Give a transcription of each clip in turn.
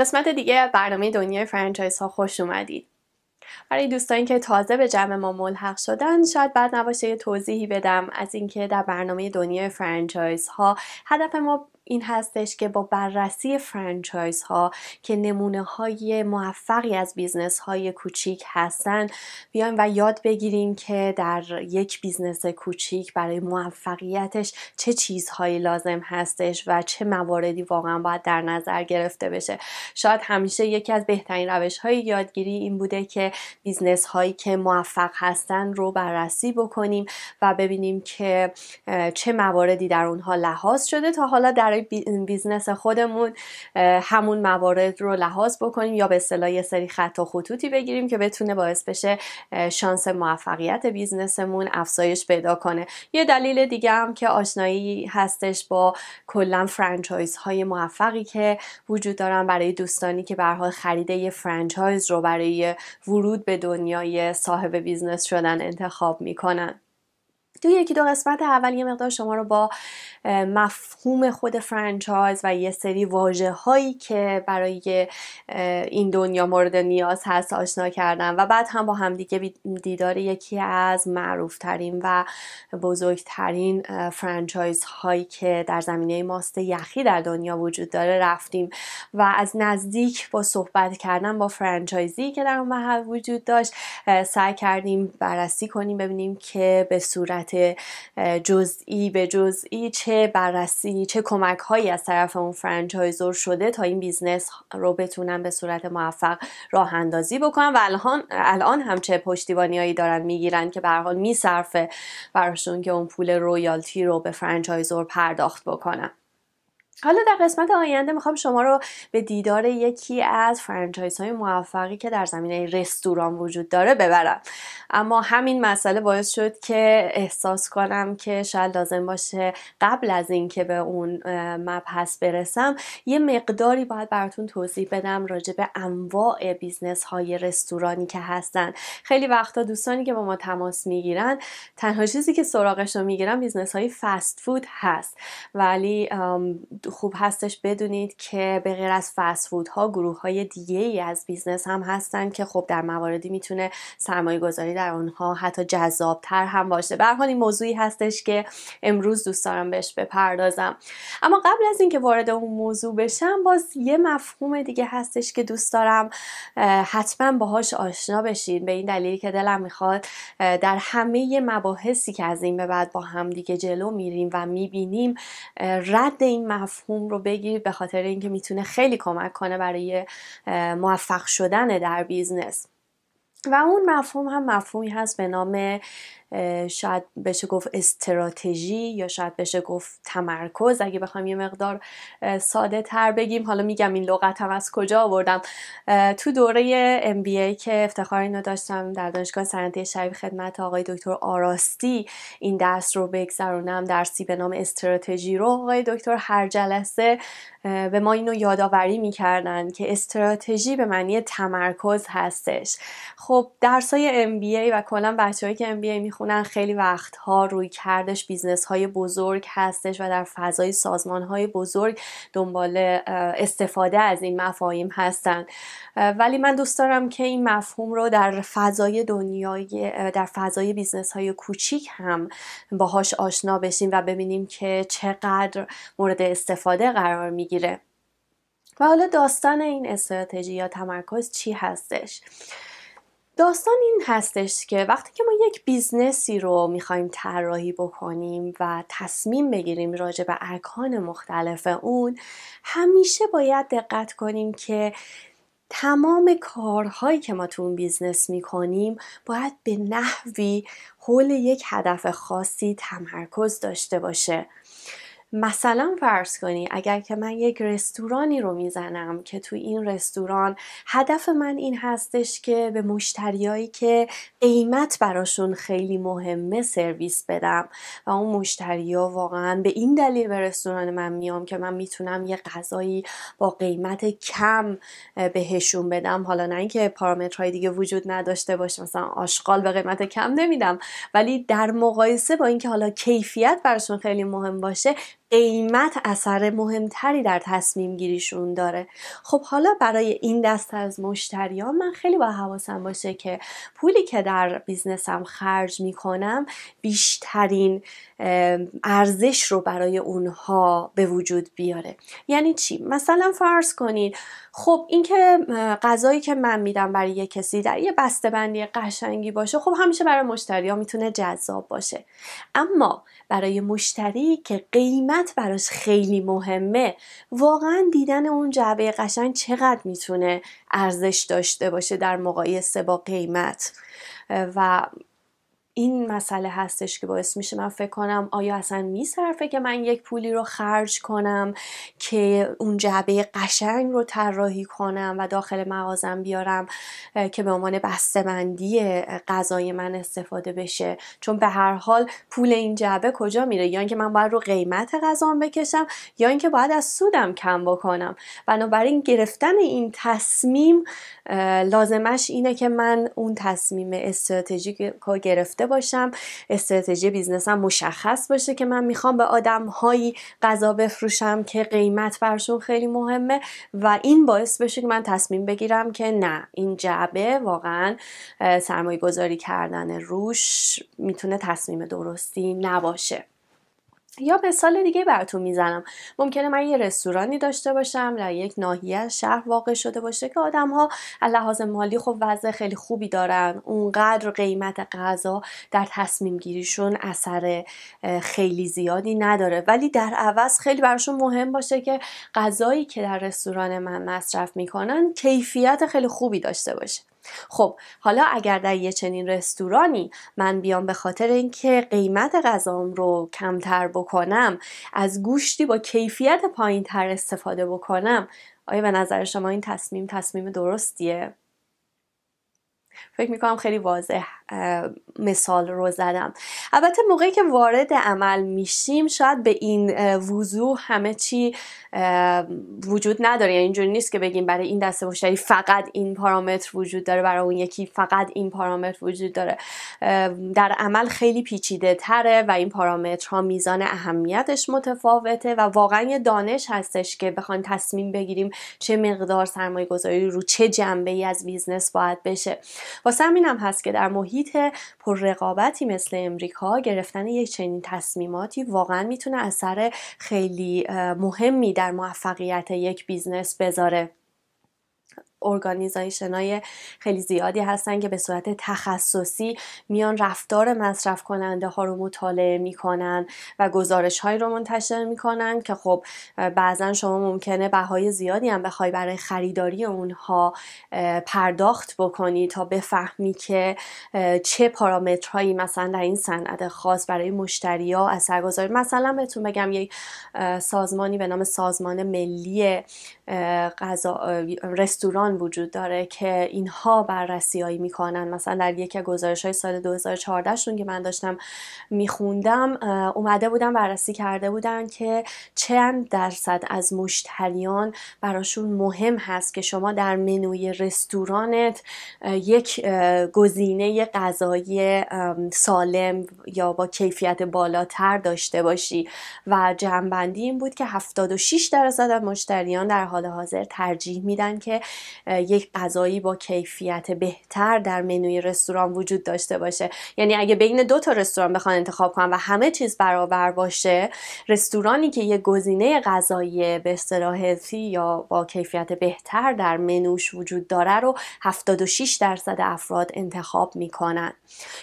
قسمت دیگه برنامه دنیای فرانچایز ها خوش اومدید برای دوستانی که تازه به جمع ما ملحق شدن شاید بعد نباشه یه توضیحی بدم از اینکه در برنامه دنیای فرانچایز ها هدف ما این هستش که با بررسی فرانچایز ها که نمونه های موفقی از بیزنس های کوچیک هستن بیایم و یاد بگیریم که در یک بیزنس کوچیک برای موفقیتش چه چیزهایی لازم هستش و چه مواردی واقعا باید در نظر گرفته بشه شاید همیشه یکی از بهترین روش های یادگیری این بوده که بیزنس هایی که موفق هستن رو بررسی بکنیم و ببینیم که چه مواردی در اونها لحاظ شده تا حالا در بیزنس خودمون همون موارد رو لحاظ بکنیم یا به اصطلاح یه سری خط و خطوطی بگیریم که بتونه باعث بشه شانس موفقیت بیزنسمون افزایش پیدا کنه یه دلیل دیگه هم که آشنایی هستش با کلا فرانچایز های موفقی که وجود دارن برای دوستانی که به حال خرید یه فرانچایز رو برای ورود به دنیای صاحب بیزنس شدن انتخاب میکنن توی یکی دو قسمت اول یه مقدار شما رو با مفهوم خود فرانچایز و یه سری واجه هایی که برای این دنیا مورد نیاز هست آشنا کردم و بعد هم با همدیگه دیدار یکی از معروفترین و بزرگترین فرانچایز هایی که در زمینه ماست یخی در دنیا وجود داره رفتیم و از نزدیک با صحبت کردن با فرانچایزی که در اون محل وجود داشت سعی کردیم بررسی کنیم ببینیم که به صورت صورت جزئی به جزئی چه بررسی چه کمک هایی از طرف اون فرانچایزور شده تا این بیزنس رو بتونن به صورت موفق راه اندازی بکنن و الان الان هم چه هایی دارن میگیرن که به هر حال میصرفه براشون که اون پول رویالتی رو به فرانچایزور پرداخت بکنن حالا در قسمت آینده میخوام شما رو به دیدار یکی از فرانچایز های موفقی که در زمینه رستوران وجود داره ببرم اما همین مسئله باعث شد که احساس کنم که شاید لازم باشه قبل از اینکه به اون مبحث برسم یه مقداری باید براتون توضیح بدم راجع به انواع بیزنس های رستورانی که هستن خیلی وقتا دوستانی که با ما تماس میگیرن تنها چیزی که سراغش رو میگیرن بیزنس های فست فود هست ولی خوب هستش بدونید که به غیر از فسفود ها گروه های دیگه ای از بیزنس هم هستن که خب در مواردی میتونه سرمایه گذاری در آنها حتی جذابتر هم باشه به حال این موضوعی هستش که امروز دوست دارم بهش بپردازم اما قبل از اینکه وارد اون موضوع بشم باز یه مفهوم دیگه هستش که دوست دارم حتما باهاش آشنا بشین به این دلیلی که دلم میخواد در همه مباحثی که از این به بعد با هم دیگه جلو میریم و میبینیم رد این مفهوم مفهوم رو بگیر به خاطر اینکه میتونه خیلی کمک کنه برای موفق شدن در بیزنس و اون مفهوم هم مفهومی هست به نام شاید بشه گفت استراتژی یا شاید بشه گفت تمرکز اگه بخوام یه مقدار ساده تر بگیم حالا میگم این لغت هم از کجا آوردم تو دوره MBA که افتخار اینو داشتم در دانشگاه سنتی شریف خدمت آقای دکتر آراستی این درس رو بگذرونم درسی به نام استراتژی رو آقای دکتر هر جلسه به ما اینو یادآوری میکردن که استراتژی به معنی تمرکز هستش خب درسای MBA و کلا بچههایی که MBA میخونن خیلی وقتها روی کردش بیزنس های بزرگ هستش و در فضای سازمان های بزرگ دنبال استفاده از این مفاهیم هستن ولی من دوست دارم که این مفهوم رو در فضای دنیای در فضای بیزنس های کوچیک هم باهاش آشنا بشیم و ببینیم که چقدر مورد استفاده قرار می و حالا داستان این استراتژی یا تمرکز چی هستش داستان این هستش که وقتی که ما یک بیزنسی رو میخوایم طراحی بکنیم و تصمیم بگیریم راجع به ارکان مختلف اون همیشه باید دقت کنیم که تمام کارهایی که ما تو اون بیزنس میکنیم باید به نحوی حول یک هدف خاصی تمرکز داشته باشه مثلا فرض کنی اگر که من یک رستورانی رو میزنم که تو این رستوران هدف من این هستش که به مشتریایی که قیمت براشون خیلی مهمه سرویس بدم و اون مشتریا واقعا به این دلیل به رستوران من میام که من میتونم یه غذایی با قیمت کم بهشون بدم حالا نه اینکه پارامترهای دیگه وجود نداشته باشه مثلا آشغال به قیمت کم نمیدم ولی در مقایسه با اینکه حالا کیفیت براشون خیلی مهم باشه قیمت اثر مهمتری در تصمیم گیریشون داره خب حالا برای این دست از مشتریان من خیلی با حواسم باشه که پولی که در بیزنسم خرج میکنم بیشترین ارزش رو برای اونها به وجود بیاره یعنی چی مثلا فرض کنید خب اینکه غذایی که من میدم برای یه کسی در یه بندی قشنگی باشه خب همیشه برای مشتریان میتونه جذاب باشه اما برای مشتری که قیمت براش خیلی مهمه واقعا دیدن اون جعبه قشنگ چقدر میتونه ارزش داشته باشه در مقایسه با قیمت و این مسئله هستش که باعث میشه من فکر کنم آیا اصلا میصرفه که من یک پولی رو خرج کنم که اون جعبه قشنگ رو طراحی کنم و داخل مغازم بیارم که به عنوان بسته‌بندی غذای من استفاده بشه چون به هر حال پول این جعبه کجا میره یا اینکه من باید رو قیمت غذام بکشم یا اینکه باید از سودم کم بکنم بنابراین گرفتن این تصمیم لازمش اینه که من اون تصمیم استراتژیک گرفته باشم استراتژی بیزنسم مشخص باشه که من میخوام به آدم هایی غذا بفروشم که قیمت برشون خیلی مهمه و این باعث بشه که من تصمیم بگیرم که نه این جعبه واقعا سرمایه گذاری کردن روش میتونه تصمیم درستی نباشه یا به سال دیگه براتون میزنم ممکنه من یه رستورانی داشته باشم در یک ناحیه شهر واقع شده باشه که آدم ها لحاظ مالی خب وضع خیلی خوبی دارن اونقدر قیمت غذا در تصمیم گیریشون اثر خیلی زیادی نداره ولی در عوض خیلی براشون مهم باشه که غذایی که در رستوران من مصرف میکنن کیفیت خیلی خوبی داشته باشه خب حالا اگر در یه چنین رستورانی من بیام به خاطر اینکه قیمت غذام رو کمتر بکنم از گوشتی با کیفیت پایین تر استفاده بکنم آیا به نظر شما این تصمیم تصمیم درستیه؟ فکر میکنم خیلی واضح مثال رو زدم البته موقعی که وارد عمل میشیم شاید به این وضوح همه چی وجود نداره یعنی اینجوری نیست که بگیم برای این دسته مشتری فقط این پارامتر وجود داره برای اون یکی فقط این پارامتر وجود داره در عمل خیلی پیچیده تره و این پارامترها میزان اهمیتش متفاوته و واقعا یه دانش هستش که بخوایم تصمیم بگیریم چه مقدار سرمایه گذاری رو چه جنبه ای از بیزنس باید بشه واسه همینم هست که در محیط رقابتی مثل امریکا گرفتن یک چنین تصمیماتی واقعا میتونه اثر خیلی مهمی در موفقیت یک بیزنس بذاره ارگانیزایشن های خیلی زیادی هستن که به صورت تخصصی میان رفتار مصرف کننده ها رو مطالعه میکنن و گزارش های رو منتشر میکنن که خب بعضا شما ممکنه بهای زیادی هم بخوای برای خریداری اونها پرداخت بکنی تا بفهمی که چه پارامترهایی مثلا در این صنعت خاص برای مشتری ها اثرگذاری مثلا بهتون بگم یک سازمانی به نام سازمان ملی غذا رستوران وجود داره که اینها بررسیایی میکنن مثلا در یکی گزارش های سال 2014 شون که من داشتم میخوندم اومده بودن بررسی کرده بودن که چند درصد از مشتریان براشون مهم هست که شما در منوی رستورانت یک گزینه غذایی سالم یا با کیفیت بالاتر داشته باشی و جنبندی این بود که 76 درصد از مشتریان در حال حال حاضر ترجیح میدن که یک غذایی با کیفیت بهتر در منوی رستوران وجود داشته باشه یعنی اگه بین دو تا رستوران بخوان انتخاب کنن و همه چیز برابر باشه رستورانی که یه گزینه غذایی به اصطلاح یا با کیفیت بهتر در منوش وجود داره رو 76 درصد افراد انتخاب میکنن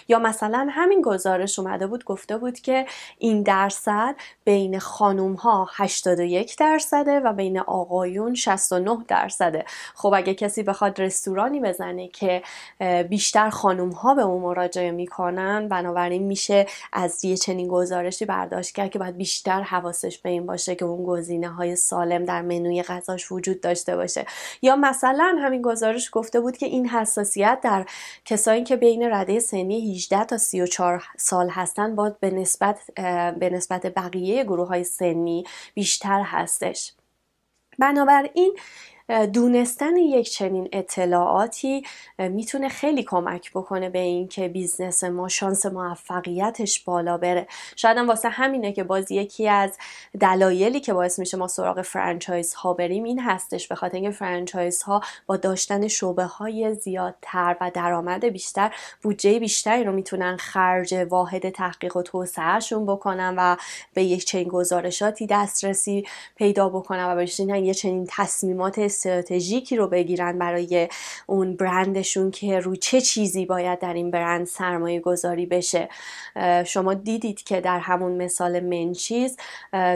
یا مثلا همین گزارش اومده بود گفته بود که این درصد بین خانم ها 81 درصده و بین آقایون اون 69 درصده خب اگه کسی بخواد رستورانی بزنه که بیشتر خانوم ها به اون مراجعه میکنن بنابراین میشه از یه چنین گزارشی برداشت کرد که باید بیشتر حواسش به این باشه که اون گزینه های سالم در منوی غذاش وجود داشته باشه یا مثلا همین گزارش گفته بود که این حساسیت در کسانی که بین رده سنی 18 تا 34 سال هستن باید به نسبت به نسبت بقیه گروه های سنی بیشتر هستش بنابراین دونستن یک چنین اطلاعاتی میتونه خیلی کمک بکنه به اینکه بیزنس ما شانس موفقیتش بالا بره شاید هم واسه همینه که باز یکی از دلایلی که باعث میشه ما سراغ فرانچایز ها بریم این هستش به خاطر اینکه فرانچایز ها با داشتن شعبه های زیادتر و درآمد بیشتر بودجه بیشتری رو میتونن خرج واحد تحقیق و توسعهشون بکنن و به یک چنین گزارشاتی دسترسی پیدا بکنن و بشینن یه چنین تصمیمات استراتژیکی رو بگیرن برای اون برندشون که رو چه چیزی باید در این برند سرمایه گذاری بشه شما دیدید که در همون مثال منچیز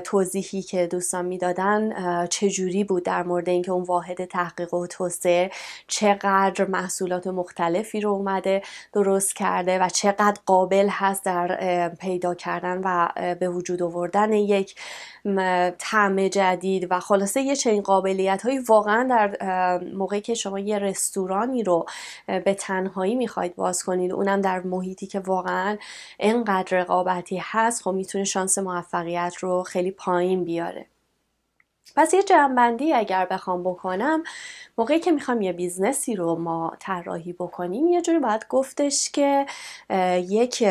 توضیحی که دوستان میدادن جوری بود در مورد اینکه اون واحد تحقیق و توسعه چقدر محصولات مختلفی رو اومده درست کرده و چقدر قابل هست در پیدا کردن و به وجود آوردن یک طعم جدید و خلاصه یه چنین قابلیت هایی واقعا در موقعی که شما یه رستورانی رو به تنهایی میخواید باز کنید اونم در محیطی که واقعا انقدر رقابتی هست خب میتونه شانس موفقیت رو خیلی پایین بیاره پس یه جنبندی اگر بخوام بکنم موقعی که میخوام یه بیزنسی رو ما طراحی بکنیم یه جوری باید گفتش که یک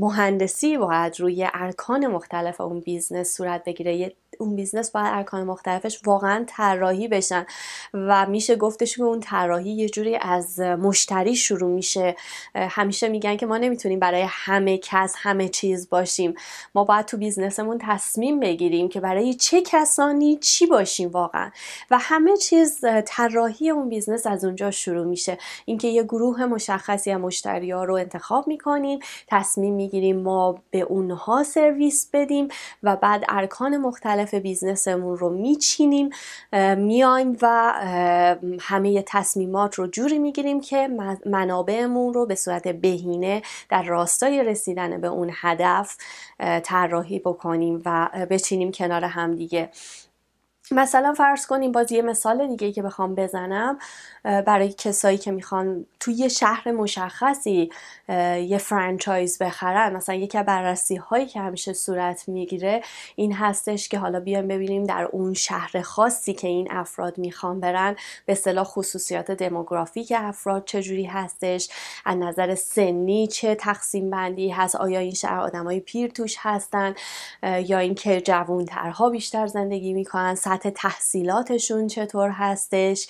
مهندسی باید روی ارکان مختلف اون بیزنس صورت بگیره اون بیزنس باید ارکان مختلفش واقعا طراحی بشن و میشه گفتش که اون طراحی یه جوری از مشتری شروع میشه همیشه میگن که ما نمیتونیم برای همه کس همه چیز باشیم ما باید تو بیزنسمون تصمیم بگیریم که برای چه کسانی چی باشیم واقعا و همه چیز طراحی اون بیزنس از اونجا شروع میشه اینکه یه گروه مشخصی از مشتری ها رو انتخاب میکنیم تصمیم میگیریم ما به اونها سرویس بدیم و بعد ارکان مختلف هدف بیزنسمون رو میچینیم میایم و همه تصمیمات رو جوری میگیریم که منابعمون رو به صورت بهینه در راستای رسیدن به اون هدف طراحی بکنیم و بچینیم کنار هم دیگه مثلا فرض کنیم باز یه مثال دیگه که بخوام بزنم برای کسایی که میخوان توی یه شهر مشخصی یه فرانچایز بخرن مثلا یکی از بررسی هایی که همیشه صورت میگیره این هستش که حالا بیایم ببینیم در اون شهر خاصی که این افراد میخوان برن به صلاح خصوصیات دموگرافیک افراد چجوری هستش از نظر سنی چه تقسیم بندی هست آیا این شهر آدمای پیر توش هستن یا اینکه جوانترها بیشتر زندگی میکنن سطح تحصیلاتشون چطور هستش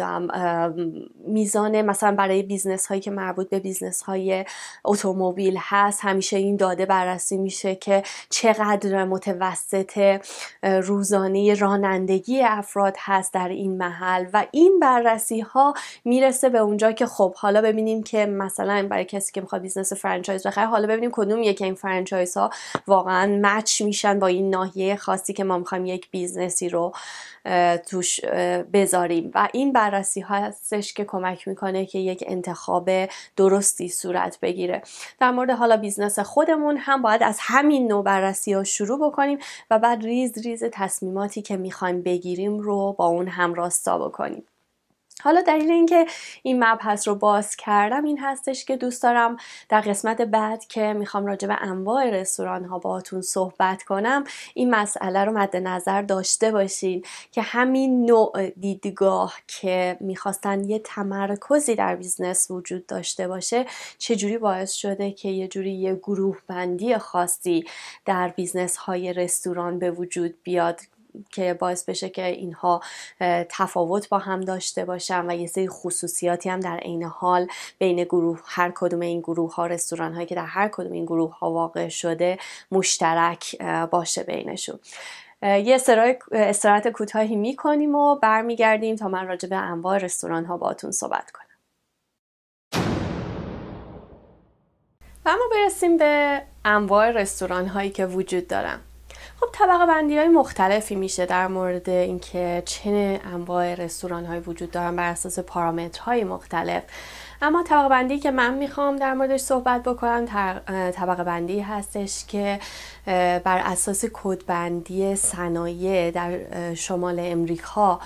نمیدونم میزان مثلا برای بیزنس هایی که مربوط به بیزنس های اتومبیل هست همیشه این داده بررسی میشه که چقدر متوسط روزانه رانندگی افراد هست در این محل و این بررسی ها میرسه به اونجا که خب حالا ببینیم که مثلا برای کسی که میخواد بیزنس فرانچایز بخره حالا ببینیم کدوم یکی این فرانچایز ها واقعا مچ میشن با این ناحیه خاصی که ما میخوایم یک بیزنسی رو توش بذاریم و این بررسی هستش که کمک میکنه که یک انتخاب درستی صورت بگیره در مورد حالا بیزنس خودمون هم باید از همین نوع بررسی ها شروع بکنیم و بعد ریز ریز تصمیماتی که میخوایم بگیریم رو با اون همراستا بکنیم حالا دلیل اینکه این مبحث رو باز کردم این هستش که دوست دارم در قسمت بعد که میخوام راجع به انواع رستوران ها باهاتون صحبت کنم این مسئله رو مد نظر داشته باشین که همین نوع دیدگاه که میخواستن یه تمرکزی در بیزنس وجود داشته باشه چجوری باعث شده که یه جوری یه گروه بندی خاصی در بیزنس های رستوران به وجود بیاد که باعث بشه که اینها تفاوت با هم داشته باشن و یه سری خصوصیاتی هم در عین حال بین گروه هر کدوم این گروه ها رستوران هایی که در هر کدوم این گروه ها واقع شده مشترک باشه بینشون یه استراحت کوتاهی میکنیم و برمیگردیم تا من راجع به انواع رستوران ها باتون صحبت کنم و اما برسیم به انواع رستوران هایی که وجود دارم خب طبقه بندی های مختلفی میشه در مورد اینکه چه انواع رستوران های وجود دارن بر اساس پارامترهای مختلف اما طبقه بندی که من میخوام در موردش صحبت بکنم طبقه بندی هستش که بر اساس کدبندی صنایع در شمال امریکا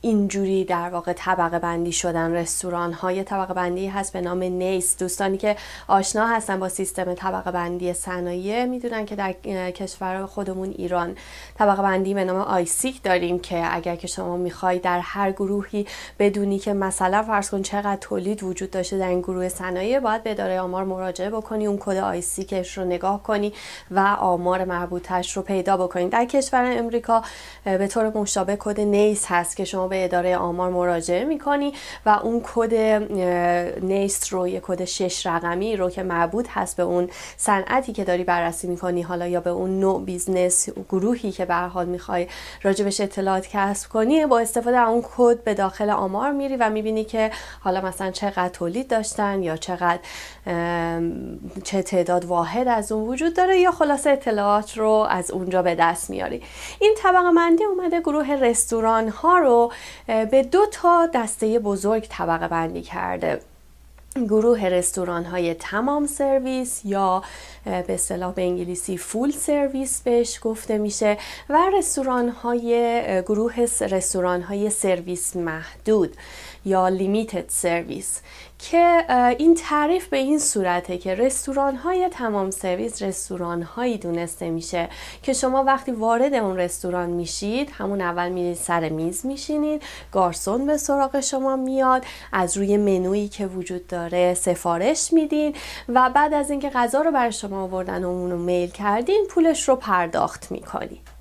اینجوری در واقع طبقه بندی شدن رستوران های طبقه بندی هست به نام نیس دوستانی که آشنا هستن با سیستم طبقه بندی صنایع میدونن که در کشور خودمون ایران طبقه بندی به نام آیسیک داریم که اگر که شما میخوای در هر گروهی بدونی که مثلا فرض کن چقدر تولید وجود داشته در این گروه صنایع باید به اداره آمار مراجعه بکنی اون کد آیسیکش رو نگاه کنی و آمار مربوطش رو پیدا بکنید در کشور امریکا به طور مشابه کد نیس هست که شما به اداره آمار مراجعه میکنی و اون کد نیست رو یه کد شش رقمی رو که مربوط هست به اون صنعتی که داری بررسی میکنی حالا یا به اون نوع بیزنس گروهی که به حال میخوای راجبش اطلاعات کسب کنی با استفاده از اون کد به داخل آمار میری و میبینی که حالا مثلا چقدر تولید داشتن یا چقدر چه تعداد واحد از اون وجود داره یا خلاصه اطلاعات رو از اونجا به دست میاری این طبقه بندی اومده گروه رستوران ها رو به دو تا دسته بزرگ طبقه بندی کرده گروه رستوران های تمام سرویس یا به اصطلاح به انگلیسی فول سرویس بهش گفته میشه و رستوران های گروه رستوران های سرویس محدود یا لیمیتد سرویس که این تعریف به این صورته که رستوران های تمام سرویس رستوران هایی دونسته میشه که شما وقتی وارد اون رستوران میشید همون اول میرید سر میز میشینید گارسون به سراغ شما میاد از روی منویی که وجود داره سفارش میدین و بعد از اینکه غذا رو برای شما آوردن و اون رو میل کردین پولش رو پرداخت میکنید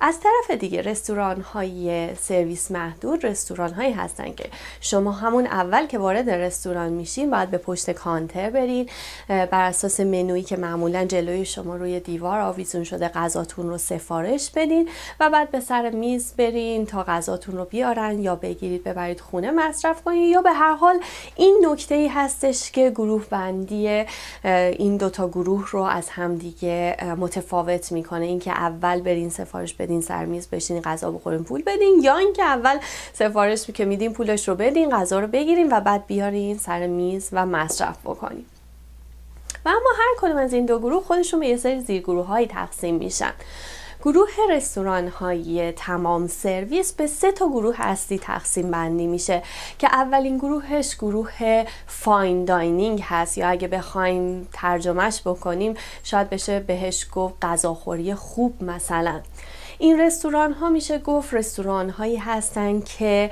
از طرف دیگه رستوران های سرویس محدود رستوران هایی هستن که شما همون اول که وارد رستوران میشین باید به پشت کانتر برین بر اساس منویی که معمولا جلوی شما روی دیوار آویزون شده غذاتون رو سفارش بدین و بعد به سر میز برین تا غذاتون رو بیارن یا بگیرید ببرید خونه مصرف کنید یا به هر حال این نکته ای هستش که گروه بندی این دوتا گروه رو از همدیگه متفاوت میکنه اینکه اول برین سفارش بدین سر میز بشین غذا بخورین پول بدین یا اینکه اول سفارش که میدین پولش رو بدین غذا رو بگیریم و بعد بیارین سر میز و مصرف بکنین و اما هر کدوم از این دو گروه خودشون به یه سری زیرگروه های تقسیم میشن گروه رستوران های تمام سرویس به سه تا گروه اصلی تقسیم بندی میشه که اولین گروهش گروه فاین داینینگ هست یا اگه بخوایم ترجمهش بکنیم شاید بشه بهش گفت غذاخوری خوب مثلا این رستوران ها میشه گفت رستوران هایی هستند که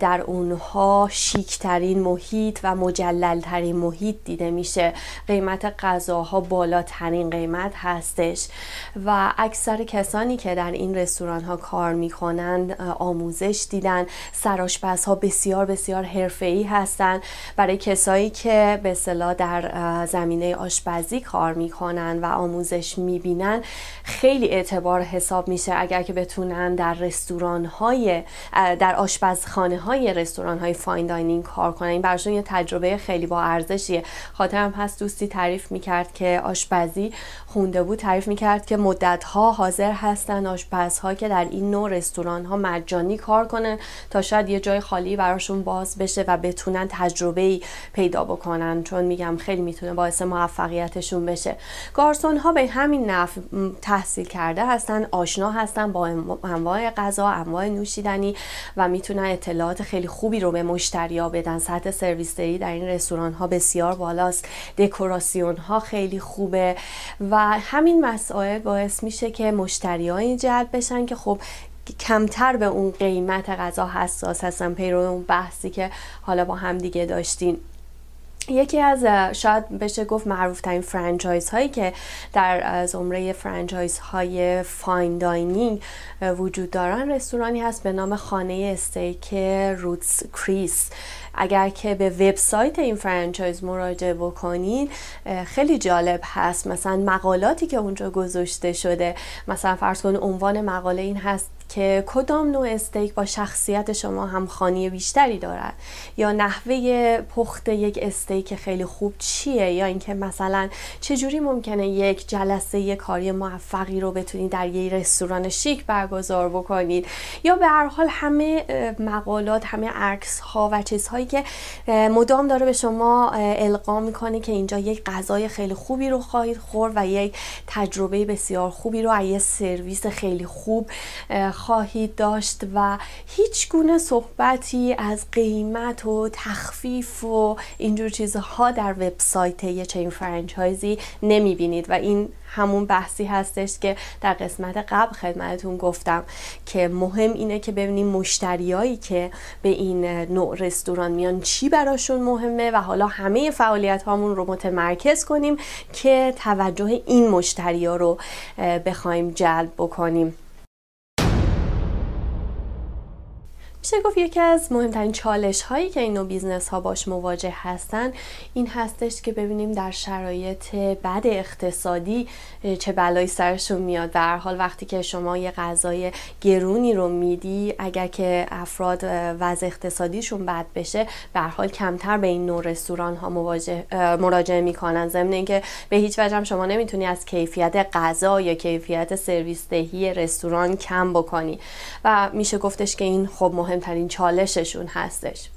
در اونها شیکترین محیط و مجللترین محیط دیده میشه قیمت غذاها بالاترین قیمت هستش و اکثر کسانی که در این رستوران ها کار میکنند آموزش دیدن سرآشپزها ها بسیار بسیار حرفه هستند برای کسایی که به صلاح در زمینه آشپزی کار میکنن و آموزش میبینن خیلی اعتبار حساب میشه اگر که بتونن در رستوران های در آشپزخانه های رستوران های فاین کار کنن این براشون یه تجربه خیلی با ارزشیه خاطرم هست دوستی تعریف میکرد که آشپزی خونده بود تعریف میکرد که مدت ها حاضر هستن آشپزها که در این نوع رستوران ها مجانی کار کنن تا شاید یه جای خالی براشون باز بشه و بتونن تجربه ای پیدا بکنن چون میگم خیلی میتونه باعث موفقیتشون بشه گارسون ها به همین نفع تحصیل کرده هستن آشنا هستن با انواع غذا انواع نوشیدنی و میتونن اطلاعات خیلی خوبی رو به مشتریا بدن سطح سرویس در این رستوران ها بسیار بالاست دکوراسیون ها خیلی خوبه و همین مسائل باعث میشه که مشتری ها جلب بشن که خب کمتر به اون قیمت غذا حساس هستن پیرو اون بحثی که حالا با هم دیگه داشتین یکی از شاید بشه گفت معروف ترین فرانچایز هایی که در زمره فرانچایز های فاین داینینگ وجود دارن رستورانی هست به نام خانه استیک روتس کریس اگر که به وبسایت این فرانچایز مراجعه بکنین خیلی جالب هست مثلا مقالاتی که اونجا گذاشته شده مثلا فرض کنید عنوان مقاله این هست که کدام نوع استیک با شخصیت شما همخانی بیشتری دارد یا نحوه پخت یک استیک خیلی خوب چیه یا اینکه مثلا چجوری ممکنه یک جلسه یک کاری موفقی رو بتونید در یک رستوران شیک برگزار بکنید یا به هر حال همه مقالات همه عکس ها و چیزهایی که مدام داره به شما القا میکنه که اینجا یک غذای خیلی خوبی رو خواهید خورد و یک تجربه بسیار خوبی رو از سرویس خیلی خوب خواهید داشت و هیچ گونه صحبتی از قیمت و تخفیف و اینجور چیزها در وبسایت یه چین فرانچایزی بینید و این همون بحثی هستش که در قسمت قبل خدمتتون گفتم که مهم اینه که ببینیم مشتریایی که به این نوع رستوران میان چی براشون مهمه و حالا همه فعالیت هامون رو متمرکز کنیم که توجه این ها رو بخوایم جلب بکنیم میشه گفت یکی از مهمترین چالش هایی که این نوع بیزنس ها باش مواجه هستن این هستش که ببینیم در شرایط بد اقتصادی چه بلایی سرشون میاد در حال وقتی که شما یه غذای گرونی رو میدی اگر که افراد وضع اقتصادیشون بد بشه به حال کمتر به این نوع رستوران ها مواجه مراجعه میکنن ضمن اینکه به هیچ وجه هم شما نمیتونی از کیفیت غذا یا کیفیت سرویس دهی رستوران کم بکنی و میشه گفتش که این خب مهم مهمترین چالششون هستش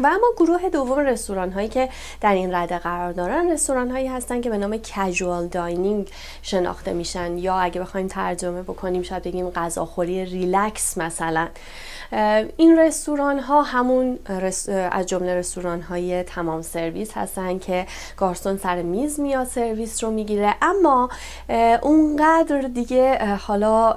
و اما گروه دوم رستوران هایی که در این رده قرار دارن رستوران هایی هستن که به نام کژوال داینینگ شناخته میشن یا اگه بخوایم ترجمه بکنیم شاید بگیم غذاخوری ریلکس مثلا این رستوران ها همون از جمله رستوران های تمام سرویس هستن که گارسون سر میز میاد سرویس رو میگیره اما اونقدر دیگه حالا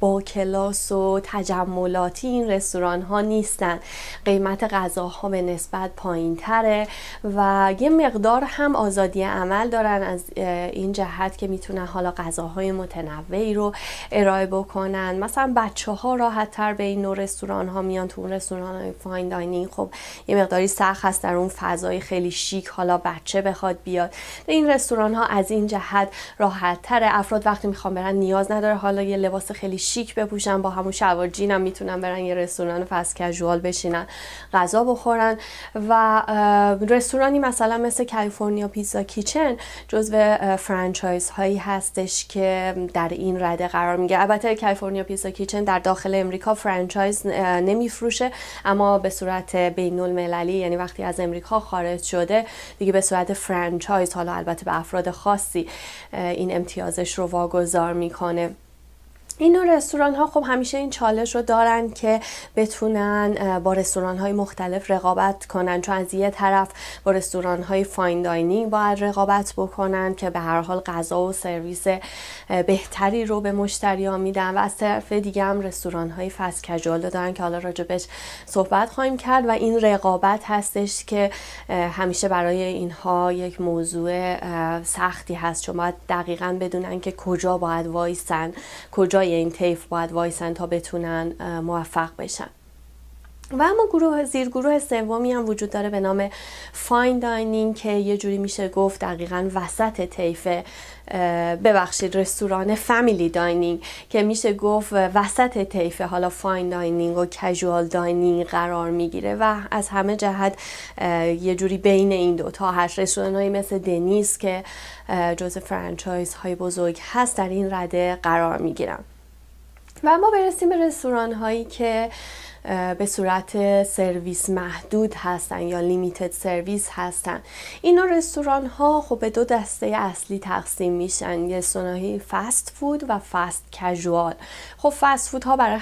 با کلاس و تجملاتی این رستوران ها نیستن قیمت غذاها به نسبت پایین تره و یه مقدار هم آزادی عمل دارن از این جهت که میتونن حالا غذاهای متنوعی رو ارائه بکنن مثلا بچه ها راحت تر به این نوع رستوران ها میان تو اون رستوران های فاین داینین خب یه مقداری سخت هست در اون فضای خیلی شیک حالا بچه بخواد بیاد این رستوران ها از این جهت راحت تره افراد وقتی میخوان برن نیاز نداره حالا یه لباس خیلی شیک بپوشن با همون شلوار جینم هم میتونن برن یه رستوران فست کژوال بشینن غذا بخورن و رستورانی مثلا مثل کالیفرنیا پیزا کیچن جزو فرانچایز هایی هستش که در این رده قرار میگیره البته کالیفرنیا پیزا کیچن در داخل امریکا فرانچایز نمیفروشه اما به صورت بین المللی یعنی وقتی از امریکا خارج شده دیگه به صورت فرانچایز حالا البته به افراد خاصی این امتیازش رو واگذار میکنه این نوع رستوران ها خب همیشه این چالش رو دارن که بتونن با رستوران های مختلف رقابت کنن چون از یه طرف با رستوران های فاین داینینگ باید رقابت بکنن که به هر حال غذا و سرویس بهتری رو به مشتری ها میدن و از طرف دیگه هم رستوران های فست کژوال دارن که حالا راجبش صحبت خواهیم کرد و این رقابت هستش که همیشه برای اینها یک موضوع سختی هست چون باید بدونن که کجا باید وایسن کجا این طیف باید وایسن تا بتونن موفق بشن و اما گروه زیر گروه سومی هم وجود داره به نام فاین داینینگ که یه جوری میشه گفت دقیقا وسط طیف ببخشید رستوران فامیلی داینینگ که میشه گفت وسط طیف حالا فاین داینینگ و کژوال داینینگ قرار میگیره و از همه جهت یه جوری بین این دوتا هست رستوران مثل دنیز که جز فرانچایز های بزرگ هست در این رده قرار میگیرن و ما برسیم به رستوران هایی که به صورت سرویس محدود هستن یا لیمیتد سرویس هستن اینا رستوران ها خب به دو دسته اصلی تقسیم میشن یه سناهی فست فود و فست کژوال خب فست فود ها برای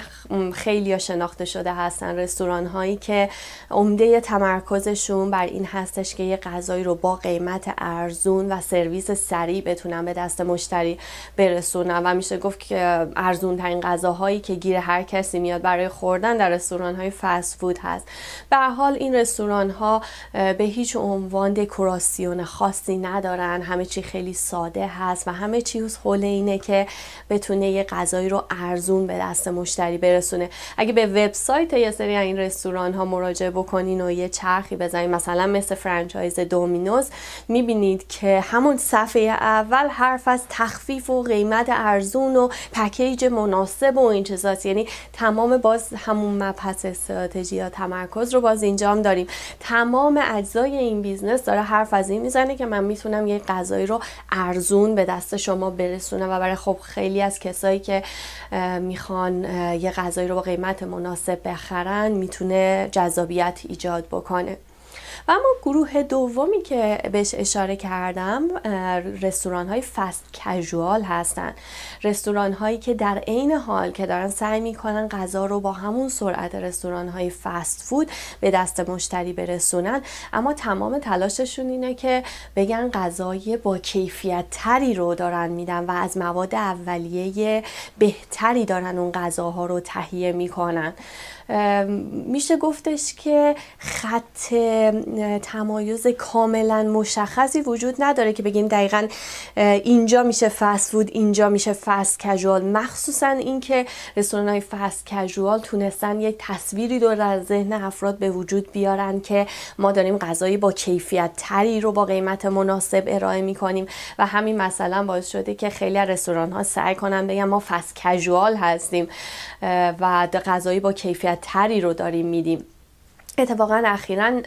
خیلی ها شناخته شده هستن رستوران هایی که عمده تمرکزشون بر این هستش که یه غذایی رو با قیمت ارزون و سرویس سریع بتونن به دست مشتری برسونن و میشه گفت که ارزون ترین غذاهایی که گیر هر کسی میاد برای خوردن در رستوران های فست فود هست به حال این رستوران ها به هیچ عنوان دکوراسیون خاصی ندارن همه چی خیلی ساده هست و همه چیز حول اینه که بتونه یه غذایی رو ارزون به دست مشتری برسونه اگه به وبسایت یه سری این رستوران ها مراجعه بکنین و یه چرخی بزنین مثلا مثل فرانچایز دومینوز میبینید که همون صفحه اول حرف از تخفیف و قیمت ارزون و پکیج مناسب و این چیزاست یعنی تمام باز همون پس استراتژی یا تمرکز رو باز اینجام داریم تمام اجزای این بیزنس داره حرف از این میزنه که من میتونم یه غذایی رو ارزون به دست شما برسونم و برای خب خیلی از کسایی که میخوان یه غذایی رو با قیمت مناسب بخرن میتونه جذابیت ایجاد بکنه و اما گروه دومی که بهش اشاره کردم رستوران های فست کژوال هستن رستوران هایی که در عین حال که دارن سعی میکنن غذا رو با همون سرعت رستوران های فست فود به دست مشتری برسونن اما تمام تلاششون اینه که بگن غذای با کیفیت تری رو دارن میدن و از مواد اولیه بهتری دارن اون غذاها رو تهیه میکنن میشه گفتش که خط تمایز کاملا مشخصی وجود نداره که بگیم دقیقا اینجا میشه فست فود اینجا میشه فست کژوال مخصوصا اینکه رستوران های فست کژوال تونستن یک تصویری دور از ذهن افراد به وجود بیارن که ما داریم غذایی با کیفیت تری رو با قیمت مناسب ارائه میکنیم و همین مثلا باعث شده که خیلی از رستوران ها سعی کنن بگن ما فست کژوال هستیم و غذایی با کیفیت تری رو داریم میدیم اتفاقا اخیرا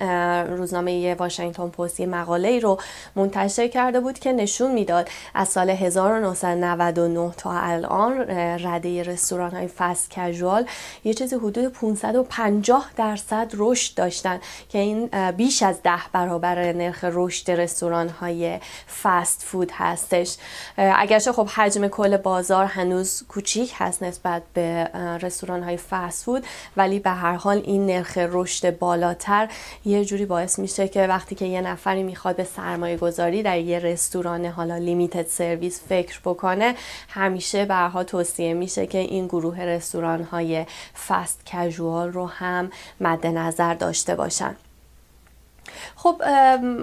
روزنامه واشنگتن پست یه مقاله ای رو منتشر کرده بود که نشون میداد از سال 1999 تا الان رده رستوران های فست کژوال یه چیزی حدود 550 درصد رشد داشتن که این بیش از ده برابر نرخ رشد رستوران های فست فود هستش اگرچه خب حجم کل بازار هنوز کوچیک هست نسبت به رستوران های فست فود ولی به هر حال این نرخ رشد بالاتر یه جوری باعث میشه که وقتی که یه نفری میخواد به سرمایه گذاری در یه رستوران حالا لیمیتد سرویس فکر بکنه همیشه برها توصیه میشه که این گروه رستوران های فست کژوال رو هم مد نظر داشته باشن خب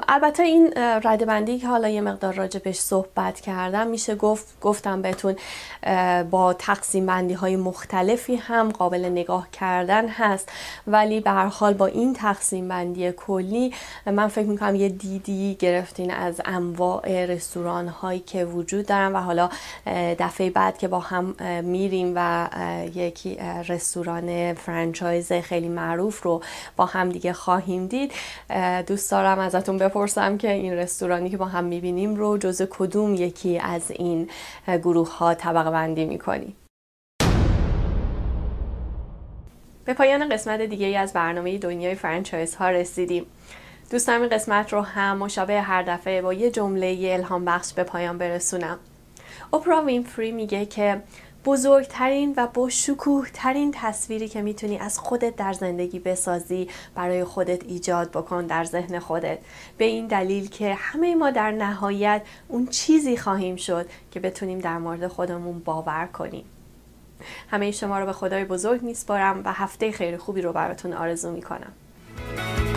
البته این ردبندی که حالا یه مقدار راجبش صحبت کردم میشه گفت گفتم بهتون با تقسیم بندی های مختلفی هم قابل نگاه کردن هست ولی به هر حال با این تقسیم بندی کلی من فکر میکنم یه دیدی گرفتین از انواع رستوران هایی که وجود دارن و حالا دفعه بعد که با هم میریم و یکی رستوران فرانچایز خیلی معروف رو با هم دیگه خواهیم دید دوست دارم ازتون بپرسم که این رستورانی که ما هم میبینیم رو جزء کدوم یکی از این گروه ها طبق بندی میکنی؟ به پایان قسمت دیگه ای از برنامه دنیای فرانچایز ها رسیدیم دوستم این قسمت رو هم مشابه هر دفعه با یه جمله الهام بخش به پایان برسونم اپرا وینفری میگه که بزرگترین و با شکوه ترین تصویری که میتونی از خودت در زندگی بسازی برای خودت ایجاد بکن در ذهن خودت به این دلیل که همه ما در نهایت اون چیزی خواهیم شد که بتونیم در مورد خودمون باور کنیم همه شما رو به خدای بزرگ میسپارم و هفته خیلی خوبی رو براتون آرزو میکنم